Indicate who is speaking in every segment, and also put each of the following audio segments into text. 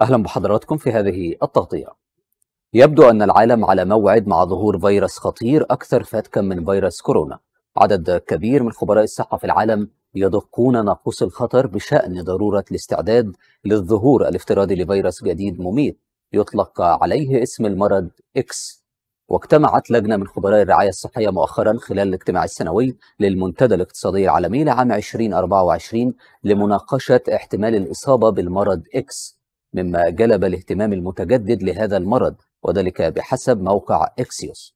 Speaker 1: أهلا بحضراتكم في هذه التغطية يبدو أن العالم على موعد مع ظهور فيروس خطير أكثر فتكا من فيروس كورونا عدد كبير من خبراء الصحة في العالم يدقون ناقوس الخطر بشأن ضرورة الاستعداد للظهور الافتراضي لفيروس جديد مميت يطلق عليه اسم المرض إكس واجتمعت لجنة من خبراء الرعاية الصحية مؤخرا خلال الاجتماع السنوي للمنتدى الاقتصادي العالمي لعام 2024 لمناقشة احتمال الإصابة بالمرض إكس مما جلب الاهتمام المتجدد لهذا المرض وذلك بحسب موقع إكسيوس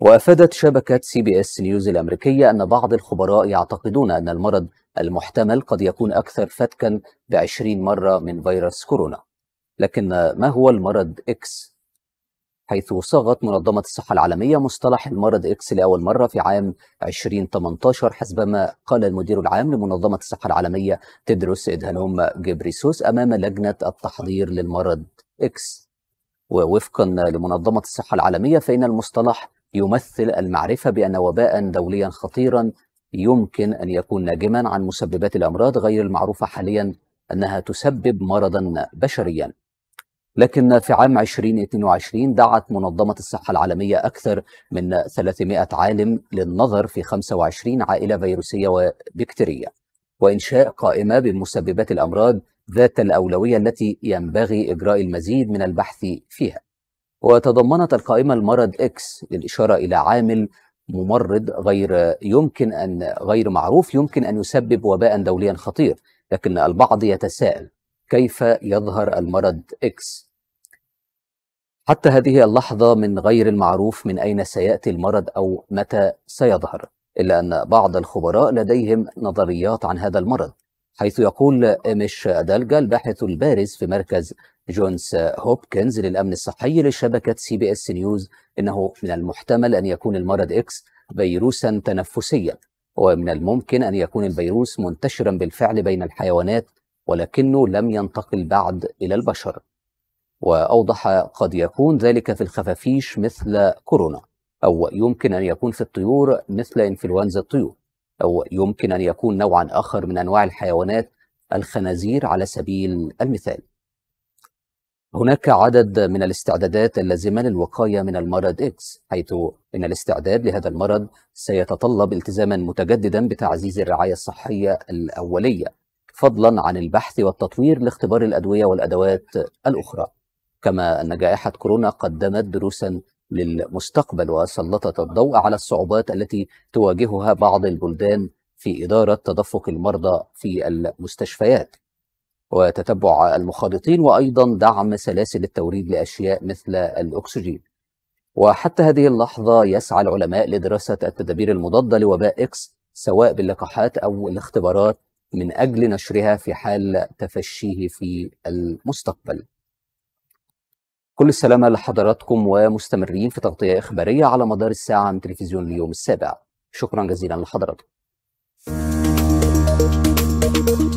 Speaker 1: وأفادت شبكة سي بي اس نيوز الأمريكية أن بعض الخبراء يعتقدون أن المرض المحتمل قد يكون أكثر فتكا بعشرين مرة من فيروس كورونا لكن ما هو المرض إكس حيث صاغت منظمة الصحة العالمية مصطلح المرض إكس لأول مرة في عام 2018 حسبما قال المدير العام لمنظمة الصحة العالمية تدرس إدهانوم جبريسوس أمام لجنة التحضير للمرض إكس ووفقا لمنظمة الصحة العالمية فإن المصطلح يمثل المعرفة بأن وباء دوليا خطيرا يمكن أن يكون ناجما عن مسببات الأمراض غير المعروفة حاليا أنها تسبب مرضا بشريا لكن في عام 2022 دعت منظمة الصحة العالمية أكثر من 300 عالم للنظر في 25 عائلة فيروسية وبكتيرية وإنشاء قائمة بمسببات الأمراض ذات الأولوية التي ينبغي إجراء المزيد من البحث فيها وتضمنت القائمة المرض إكس للإشارة إلى عامل ممرض غير يمكن أن غير معروف يمكن أن يسبب وباء دوليا خطير لكن البعض يتساءل كيف يظهر المرض إكس حتى هذه اللحظة من غير المعروف من أين سيأتي المرض أو متى سيظهر إلا أن بعض الخبراء لديهم نظريات عن هذا المرض حيث يقول ايميش دالجا الباحث البارز في مركز جونس هوبكنز للأمن الصحي لشبكة سي بي اس نيوز إنه من المحتمل أن يكون المرض إكس فيروسا تنفسيا ومن الممكن أن يكون الفيروس منتشرا بالفعل بين الحيوانات ولكنه لم ينتقل بعد إلى البشر وأوضح قد يكون ذلك في الخفافيش مثل كورونا أو يمكن أن يكون في الطيور مثل إنفلونزا الطيور أو يمكن أن يكون نوعا آخر من أنواع الحيوانات الخنازير على سبيل المثال هناك عدد من الاستعدادات اللازمة للوقاية من المرض إكس حيث إن الاستعداد لهذا المرض سيتطلب التزاما متجددا بتعزيز الرعاية الصحية الأولية فضلا عن البحث والتطوير لاختبار الادويه والادوات الاخرى كما ان جائحه كورونا قدمت دروسا للمستقبل وسلطت الضوء على الصعوبات التي تواجهها بعض البلدان في اداره تدفق المرضى في المستشفيات وتتبع المخالطين وايضا دعم سلاسل التوريد لاشياء مثل الاكسجين وحتى هذه اللحظه يسعى العلماء لدراسه التدابير المضاده لوباء اكس سواء باللقاحات او الاختبارات من اجل نشرها في حال تفشيه في المستقبل. كل السلامة لحضراتكم ومستمرين في تغطية إخبارية على مدار الساعة من تلفزيون اليوم السابع شكرا جزيلا لحضراتكم